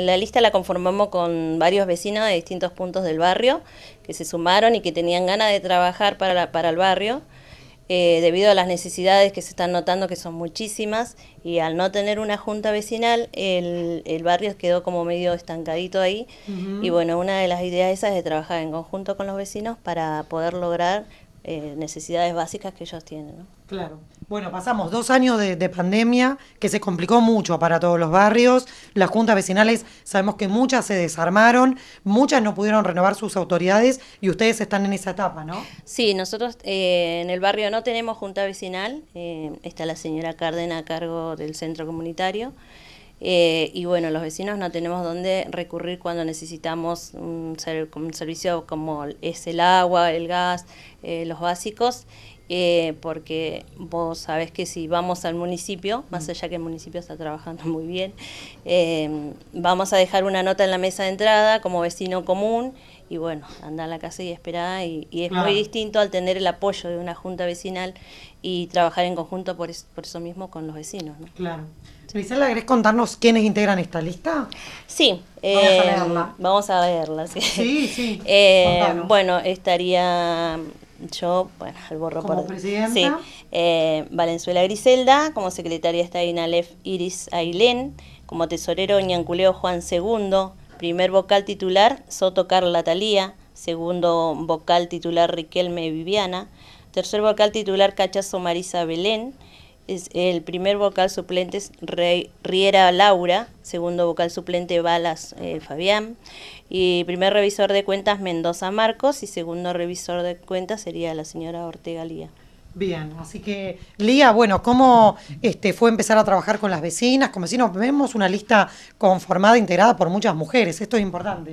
la lista la conformamos con varios vecinos de distintos puntos del barrio que se sumaron y que tenían ganas de trabajar para, para el barrio. Eh, debido a las necesidades que se están notando, que son muchísimas, y al no tener una junta vecinal, el, el barrio quedó como medio estancadito ahí. Y bueno, una de las ideas esas es de trabajar en conjunto con los vecinos para poder lograr eh, necesidades básicas que ellos tienen. ¿no? Claro. Bueno, pasamos dos años de, pandemia que se complicó mucho para todos los barrios. Las juntas vecinales, sabemos que muchas se desarmaron, muchas no pudieron renovar sus autoridades y ustedes están en esa etapa, ¿no? Sí, nosotros eh, en el barrio no tenemos junta vecinal. Eh, está la señora Cárdenas a cargo del centro comunitario. Eh, y bueno, los vecinos no tenemos dónde recurrir cuando necesitamos un, un servicio como es el agua, el gas, los básicos. Eh, porque vos sabés que si vamos al municipio, más mm. allá que el municipio está trabajando muy bien, em, vamos a dejar una nota en la mesa de entrada como vecino común y bueno, anda a la casa y espera y, es muy distinto al tener el apoyo de una junta vecinal y trabajar en conjunto por, eso mismo con los vecinos. ¿no? Claro. Marisela, ¿querés contarnos quiénes integran esta lista? Sí. vamos a verla, em, Sí, sí. Eh, bueno, estaría yo, bueno, al borro Sí, eh, Valenzuela Griselda, como secretaria está Inalef Iris Ailén, como tesorero Ñanculeo Juan II, primer vocal titular Soto Carla Talía, segundo vocal titular Riquelme Viviana, tercer vocal titular Cachazo Marisa Belén, es el primer vocal suplente es Riera Laura, segundo vocal suplente Balas eh, Fabián, y primer revisor de cuentas Mendoza Marcos, y segundo revisor de cuentas sería la señora Ortega Lía. Bien, así que Lía, bueno, ¿cómo este, fue empezar a trabajar con las vecinas? Como si nos vemos una lista conformada, integrada por muchas mujeres, esto es importante.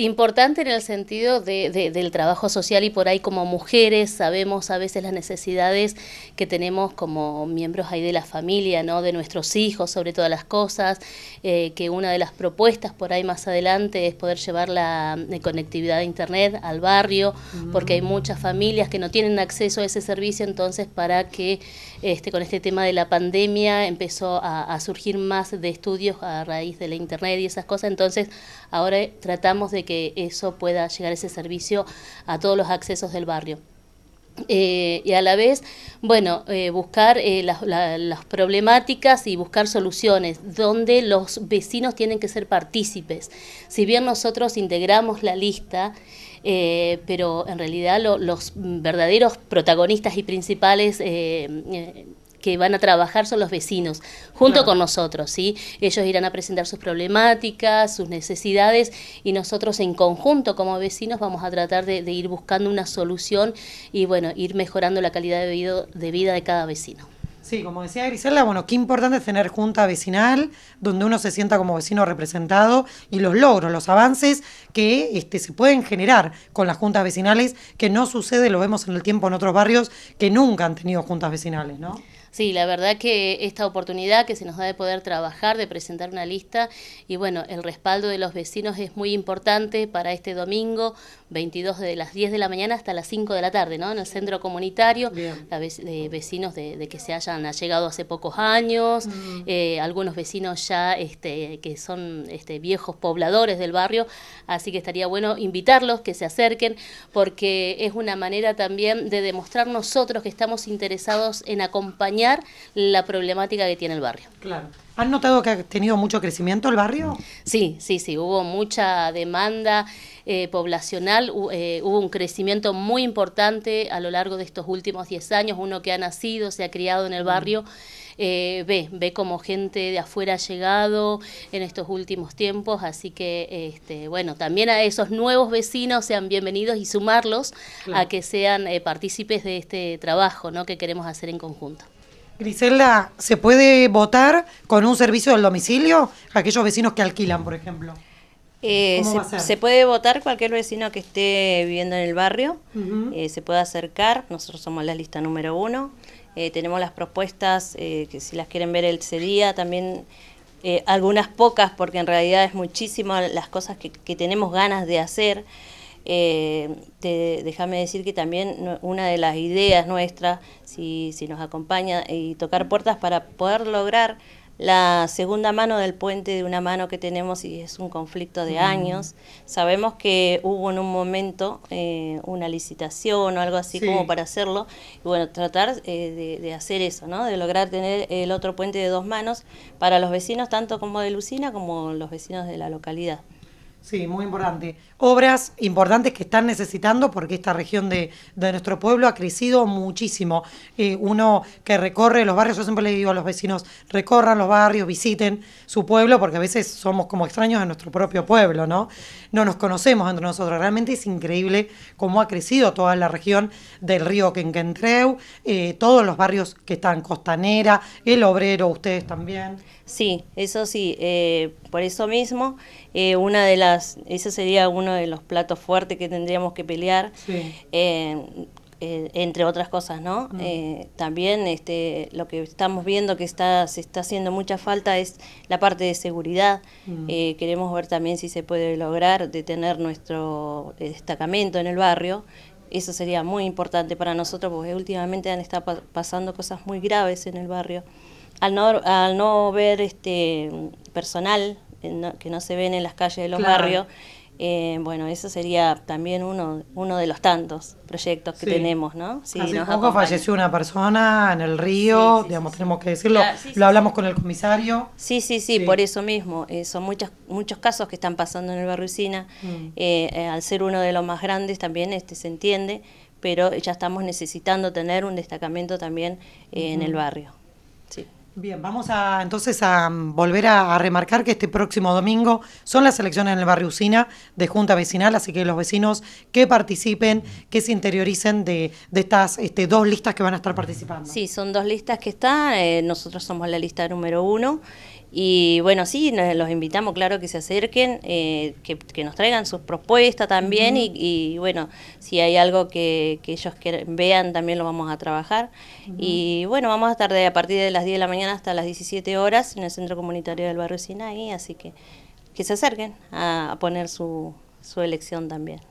Importante en el sentido del trabajo social y por ahí como mujeres sabemos a veces las necesidades que tenemos como miembros ahí de la familia, ¿no? de nuestros hijos sobre todas las cosas, eh, que una de las propuestas por ahí más adelante es poder llevar la eh, conectividad a internet al barrio, mm. porque hay muchas familias que no tienen acceso a ese servicio, entonces para que este, con este tema de la pandemia empezó a, a surgir más de estudios a raíz de la internet y esas cosas, entonces ahora tratamos de que eso pueda llegar ese servicio a todos los accesos del barrio. Eh, y a la vez, bueno, eh, buscar eh, las, problemáticas y buscar soluciones donde los vecinos tienen que ser partícipes. Si bien nosotros integramos la lista, pero en realidad los verdaderos protagonistas y principales van a trabajar son los vecinos, junto con nosotros, ¿sí? Ellos irán a presentar sus problemáticas, sus necesidades y nosotros en conjunto como vecinos vamos a tratar de, ir buscando una solución y bueno, ir mejorando la calidad de vida de, cada vecino. Sí, como decía Grisela, bueno, qué importante es tener junta vecinal, donde uno se sienta como vecino representado y los logros, los avances que este, se pueden generar con las juntas vecinales, que no sucede, lo vemos en el tiempo en otros barrios que nunca han tenido juntas vecinales, ¿no? Sí, la verdad que esta oportunidad que se nos da de poder trabajar, de presentar una lista y bueno, el respaldo de los vecinos es muy importante para este domingo, 22 de las 10 de la mañana hasta las 5 de la tarde, ¿no? En el centro comunitario, vecinos de, que se hayan llegado hace pocos años, mm. eh, algunos vecinos ya este, que son este, viejos pobladores del barrio, así que estaría bueno invitarlos que se acerquen porque es una manera también de demostrar nosotros que estamos interesados en acompañar la problemática que tiene el barrio. Claro. ¿Han notado que ha tenido mucho crecimiento el barrio? Sí, sí, sí, hubo mucha demanda eh, poblacional, eh, hubo un crecimiento muy importante a lo largo de estos últimos 10 años, uno que ha nacido, se ha criado en el mm. barrio. Eh, ve, ve como gente de afuera ha llegado en estos últimos tiempos, así que este, bueno, también a esos nuevos vecinos sean bienvenidos y sumarlos a que sean partícipes de este trabajo ¿no? que queremos hacer en conjunto. Griselda, ¿se puede votar con un servicio del domicilio? Aquellos vecinos que alquilan, por ejemplo. Eh, se, puede votar cualquier vecino que esté viviendo en el barrio, eh, se puede acercar, nosotros somos la lista número uno, eh, tenemos las propuestas que si las quieren ver el día, también algunas pocas porque en realidad es muchísimo las cosas que, que tenemos ganas de hacer. Eh, Déjame decir que también una de las ideas nuestras, si, si nos acompaña, y tocar puertas para poder lograr la segunda mano del puente de una mano que tenemos y es un conflicto de mm. años. Sabemos que hubo en un momento eh, una licitación o algo así como para hacerlo. Y bueno, tratar eh, de, de, hacer eso, ¿no? De lograr tener el otro puente de dos manos para los vecinos, tanto como de Lucina como los vecinos de la localidad. Sí, muy importante. Obras importantes que están necesitando porque esta región de, nuestro pueblo ha crecido muchísimo. Eh, uno que recorre los barrios, yo siempre le digo a los vecinos, recorran los barrios, visiten su pueblo, porque a veces somos como extraños a nuestro propio pueblo, ¿no? No nos conocemos entre nosotros. Realmente es increíble cómo ha crecido toda la región del río Quenquentreu, eh, todos los barrios que están Costanera, El Obrero, ustedes también. Sí, eso sí, eh, por eso mismo, una de las eso sería uno de los platos fuertes que tendríamos que pelear. Eh, eh, entre otras cosas, ¿no? Mm. Eh, también este, lo que estamos viendo que está, se está haciendo mucha falta es la parte de seguridad. Mm. queremos ver también si se puede lograr detener nuestro destacamento en el barrio. Eso sería muy importante para nosotros porque últimamente han estado pasando cosas muy graves en el barrio. Al no, al ver este personal que no se ven en las calles de los barrios. Eh, bueno, eso sería también uno, uno de los tantos proyectos que tenemos, ¿no? Sí, poco falleció una persona en el río, digamos, tenemos que decirlo, lo hablamos con el comisario. Sí, sí, sí, por eso mismo, eh, son muchas, muchos casos que están pasando en el barrio Sina, mm. eh, al ser uno de los más grandes también este, se entiende, pero ya estamos necesitando tener un destacamento también en el barrio. Bien, vamos a entonces a mm, volver a, remarcar que este próximo domingo son las elecciones en el barrio Usina de Junta Vecinal, así que los vecinos que participen, que se interioricen de, de estas este, dos listas que van a estar participando. Sí, son dos listas que están, eh, nosotros somos la lista número uno y bueno, sí, los invitamos, claro, que se acerquen, eh, que, nos traigan sus propuestas también y, bueno, si hay algo que, ellos vean, también lo vamos a trabajar. Y bueno, vamos a estar de, a partir de las 10 de la mañana hasta las 17 horas en el Centro Comunitario del Barrio Sinaí, así que que se acerquen a, a poner su, su elección también.